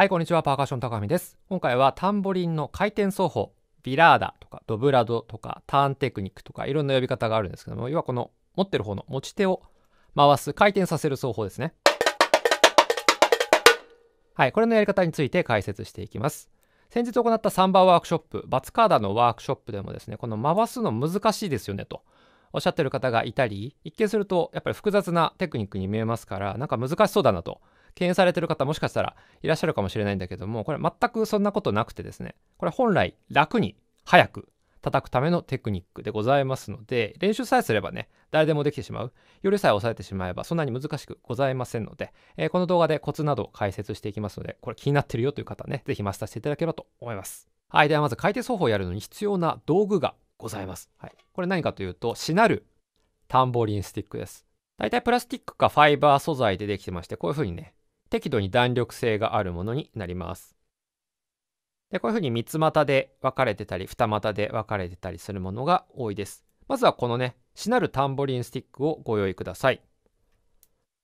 はい、こんにちは。パーカッション高見です。今回はタンボリンの回転奏法、ビラーダとかドブラドとかターンテクニックとかいろんな呼び方があるんですけども、要はこの持ってる方の持ち手を回す、回転させる奏法ですね。はい、これのやり方について解説していきます。先日行ったサンバーワークショップ、バツカーダのワークショップでもですね、この回すの難しいですよねとおっしゃってる方がいたり、一見するとやっぱり複雑なテクニックに見えますから、なんか難しそうだなと敬遠されてる方もしかしたらいらっしゃるかもしれないんだけども、これ全くそんなことなくてですね、これ本来楽に早く叩くためのテクニックでございますので、練習さえすればね、誰でもできてしまう。夜さえ抑えてしまえばそんなに難しくございませんので、えー、この動画でコツなどを解説していきますので、これ気になってるよという方ね、ぜひマスターしていただければと思います。はい。ではまず回転奏法をやるのに必要な道具がございます。はい。これ何かというと、しなるタンボリンスティックです。大体プラスチックかファイバー素材でできてまして、こういう風にね、適度に弾力性があるものになります。でこういうふうに三つ股で分かれてたり二股で分かれてたりするものが多いです。まずはこのねしなるタンボリンスティックをご用意ください。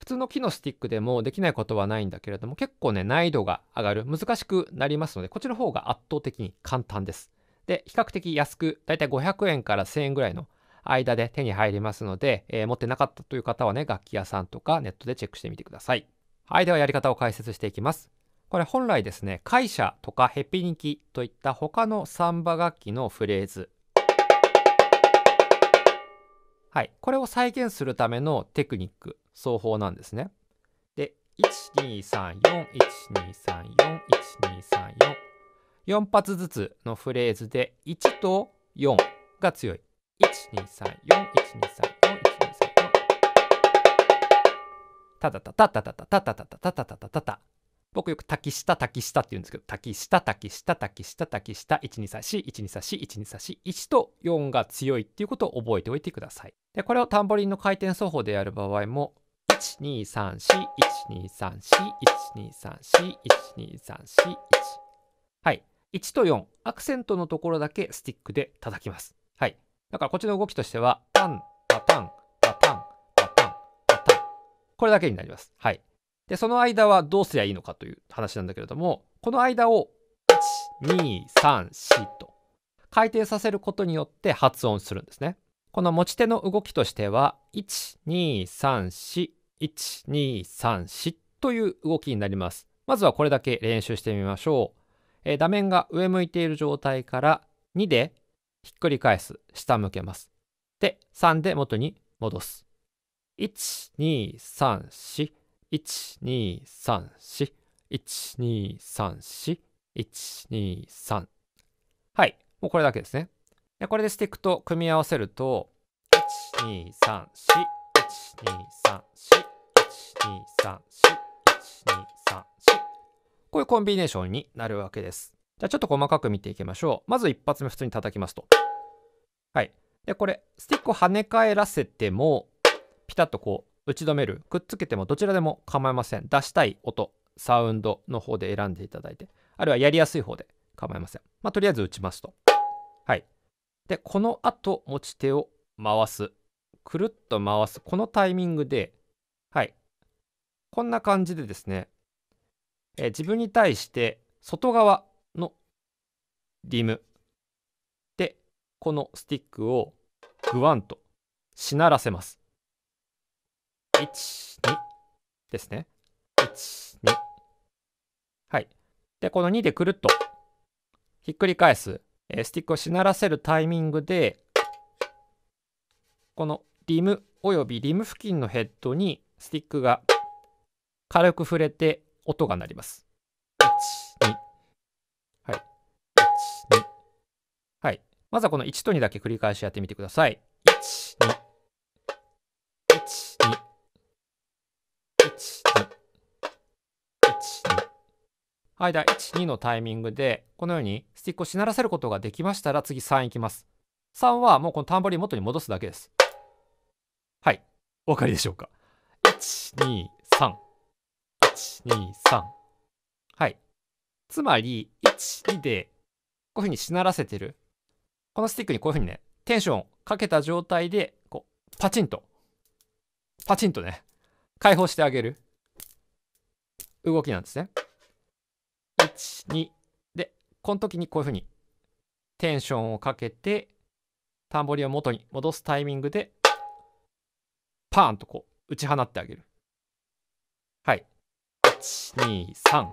普通の木のスティックでもできないことはないんだけれども結構ね難易度が上がる難しくなりますのでこっちの方が圧倒的に簡単です。で比較的安くだいたい500円から1000円ぐらいの間で手に入りますので、えー、持ってなかったという方はね楽器屋さんとかネットでチェックしてみてください。はい、ではやり方を解説していきます。これ本来ですね、会社とかヘピニキといった他のサンバ楽器のフレーズ。はい、これを再現するためのテクニック、奏法なんですね。で、1234123412344発ずつのフレーズで1と4が強い。1234123タタタタタタタタタタタタタタタタ僕よく滝下滝下って言うんですけど滝下滝下滝下滝下12341241と4が強いっていうことを覚えておいてください。でこれをタンボリンの回転奏法でやる場合も12341234123412341はい1と4アクセントのところだけスティックで叩きます。はいだからこっちの動きとしてはタンパタンこれだけになります。はい。で、その間はどうすりゃいいのかという話なんだけれども、この間を1、2、3、4と回転させることによって発音するんですね。この持ち手の動きとしては、1、2、3、4、1、2、3、4という動きになります。まずはこれだけ練習してみましょう。えー、画面が上向いている状態から2でひっくり返す、下向けます。で、3で元に戻す。123412341234123123はいもうこれだけですねでこれでスティックと組み合わせると123412341234123こういうコンビネーションになるわけですじゃあちょっと細かく見ていきましょうまず一発目普通に叩きますとはいでこれスティックを跳ね返らせてもピタッとこう打ち止めるくっつけてもどちらでも構いません出したい音サウンドの方で選んでいただいてあるいはやりやすい方で構いませんまあとりあえず打ちますとはいでこの後持ち手を回すくるっと回すこのタイミングではいこんな感じでですね、えー、自分に対して外側のリムでこのスティックをグワンとしならせます12ですね。12。はい。で、この2でくるっとひっくり返す、えー、スティックをしならせるタイミングで、このリムおよびリム付近のヘッドにスティックが軽く触れて音が鳴ります。1、2。はい。1、2。はい。まずはこの1と2だけ繰り返しやってみてください。1、2。間1、2のタイミングで、このようにスティックをしならせることができましたら、次3いきます。3はもうこのタンバリン元に戻すだけです。はい。お分かりでしょうか。1、2、3。1、2、3。はい。つまり、1、2で、こういうふうにしならせてる。このスティックにこういうふうにね、テンションかけた状態で、こう、パチンと。パチンとね、解放してあげる。動きなんですね。1 2でこの時にこういうふうにテンションをかけてタンボリンを元に戻すタイミングでパーンとこう打ち放ってあげるはい123123123123123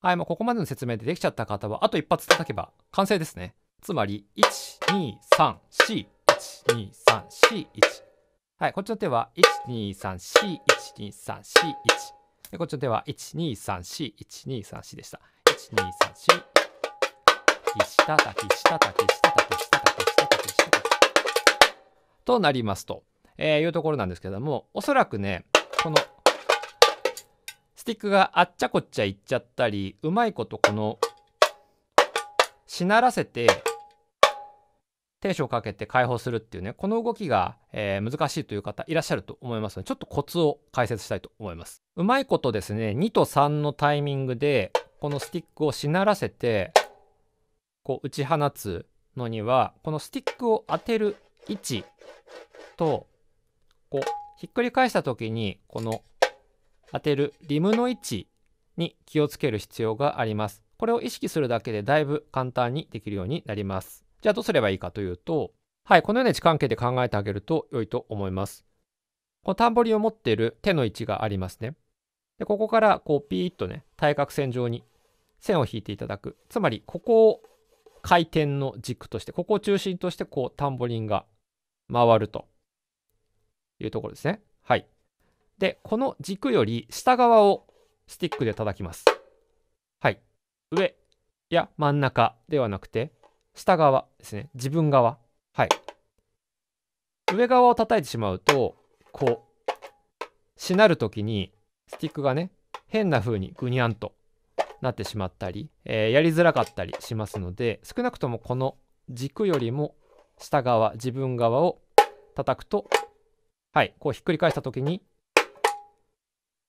はいもうここまでの説明でできちゃった方はあと一発叩けば完成ですねつまり1 2 3 4 1 2 3 4 1はい、こっちの手は12341234 1でこっちの手は12341234でした1234下叩き下叩き下叩き下叩き下叩下きとなりますと、えー、いうところなんですけどもおそらくねこのスティックがあっちゃこっちゃいっちゃったりうまいことこのしならせてョンをかけて解放するっていうね、この動きが、えー、難しいという方いらっしゃると思いますので、ちょっとコツを解説したいと思います。うまいことですね、2と3のタイミングで、このスティックをしならせて、こう打ち放つのには、このスティックを当てる位置と、こう、ひっくり返した時に、この当てるリムの位置に気をつける必要があります。これを意識するだけでだいぶ簡単にできるようになります。じゃあどうすればいいかというと、はい、このような位置関係で考えてあげると良いと思います。このタンボリンを持っている手の位置がありますね。で、ここからこうピーッとね、対角線上に線を引いていただく。つまり、ここを回転の軸として、ここを中心としてこうタンボリンが回るというところですね。はい。で、この軸より下側をスティックで叩きます。はい。上や真ん中ではなくて、下側ですね。自分側。はい。上側を叩いてしまうと、こう、しなる時に、スティックがね、変な風にぐにゃんとなってしまったり、えー、やりづらかったりしますので、少なくともこの軸よりも下側、自分側を叩くと、はい、こうひっくり返した時に、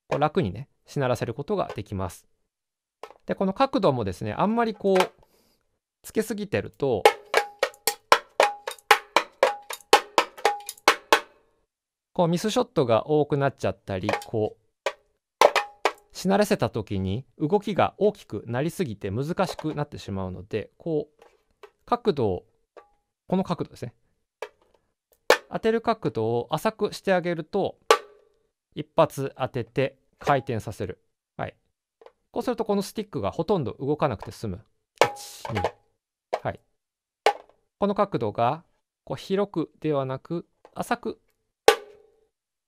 こう楽にね、しならせることができます。で、この角度もですね、あんまりこう、つけすぎてるとこうミスショットが多くなっちゃったりこうしならせた時に動きが大きくなりすぎて難しくなってしまうのでこう角度をこの角度ですね当てる角度を浅くしてあげると一発当てて回転させる。はい。こうするとこのスティックがほとんど動かなくて済む。1、2、この角度がこう広くではなく浅く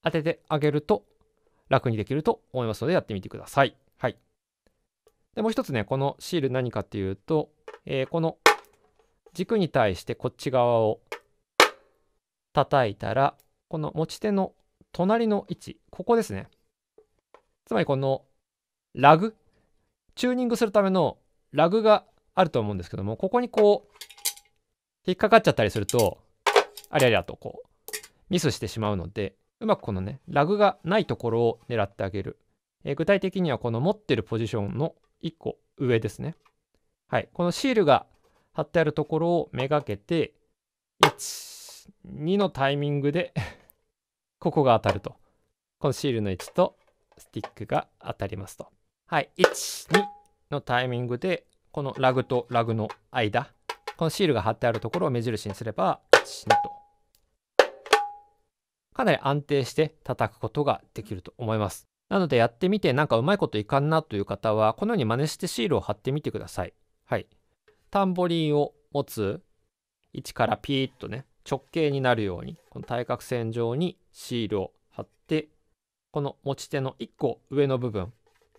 当ててあげると楽にできると思いますのでやってみてください。はい。でもう一つね、このシール何かっていうと、えー、この軸に対してこっち側を叩いたら、この持ち手の隣の位置、ここですね。つまりこのラグ、チューニングするためのラグがあると思うんですけども、ここにこう引っかかっちゃったりすると、ありゃりゃとこう、ミスしてしまうので、うまくこのね、ラグがないところを狙ってあげる。えー、具体的にはこの持ってるポジションの1個上ですね。はい。このシールが貼ってあるところをめがけて、1、2のタイミングで ここが当たると。このシールの位置とスティックが当たりますと。はい。1、2のタイミングで、このラグとラグの間このシールが貼ってあるところを目印にすれば、チンと。かなり安定して叩くことができると思います。なのでやってみてなんかうまいこといかんなという方は、このように真似してシールを貼ってみてください。はい。タンボリンを持つ位置からピーッとね、直径になるように、この対角線上にシールを貼って、この持ち手の1個上の部分、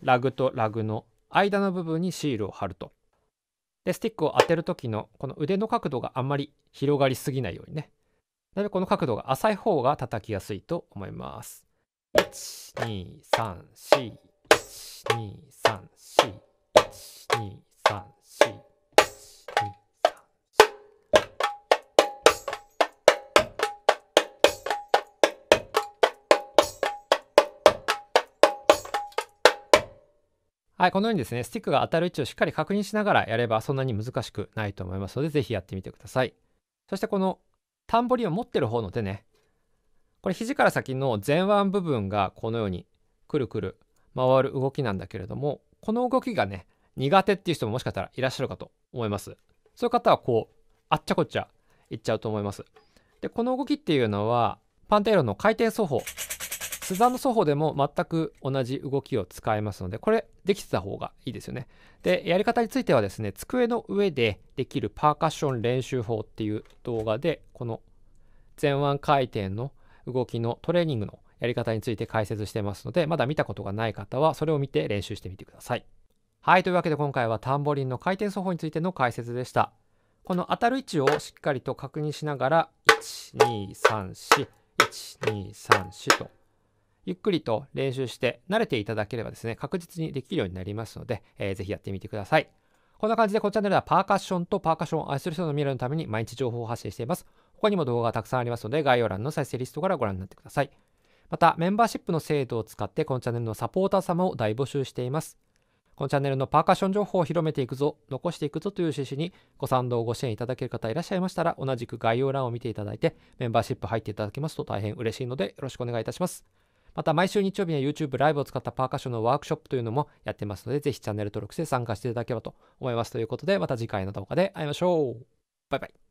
ラグとラグの間の部分にシールを貼ると。で、スティックを当てる時のこの腕の角度があんまり広がりすぎないようにね。なのでこの角度が浅い方が叩きやすいと思います。1、2、3、4、1、2、3、4、1、2、3、はい、このようにですね、スティックが当たる位置をしっかり確認しながらやればそんなに難しくないと思いますので、ぜひやってみてください。そしてこのタンボリンを持ってる方の手ね、これ肘から先の前腕部分がこのようにくるくる回る動きなんだけれども、この動きがね、苦手っていう人ももしかしたらいらっしゃるかと思います。そういう方はこう、あっちゃこっちゃいっちゃうと思います。で、この動きっていうのは、パンテイロの回転奏法スザンヌ奏法でも全く同じ動きを使えますので、これできてた方がいいですよね。で、やり方についてはですね、机の上でできるパーカッション練習法っていう動画で、この前腕回転の動きのトレーニングのやり方について解説してますので、まだ見たことがない方はそれを見て練習してみてください。はい、というわけで今回はタンボリンの回転奏法についての解説でした。この当たる位置をしっかりと確認しながら、1、2、3、4、1、2、3、4とゆっくりと練習して慣れていただければですね、確実にできるようになりますので、えー、ぜひやってみてください。こんな感じでこのチャンネルではパーカッションとパーカッションを愛する人の未来のために毎日情報を発信しています。他にも動画がたくさんありますので、概要欄の再生リストからご覧になってください。また、メンバーシップの制度を使ってこのチャンネルのサポーター様を大募集しています。このチャンネルのパーカッション情報を広めていくぞ、残していくぞという趣旨にご賛同、ご支援いただける方いらっしゃいましたら、同じく概要欄を見ていただいて、メンバーシップ入っていただけますと大変嬉しいのでよろしくお願いいたします。また毎週日曜日には YouTube ライブを使ったパーカッションのワークショップというのもやってますので、ぜひチャンネル登録して参加していただければと思います。ということで、また次回の動画で会いましょう。バイバイ。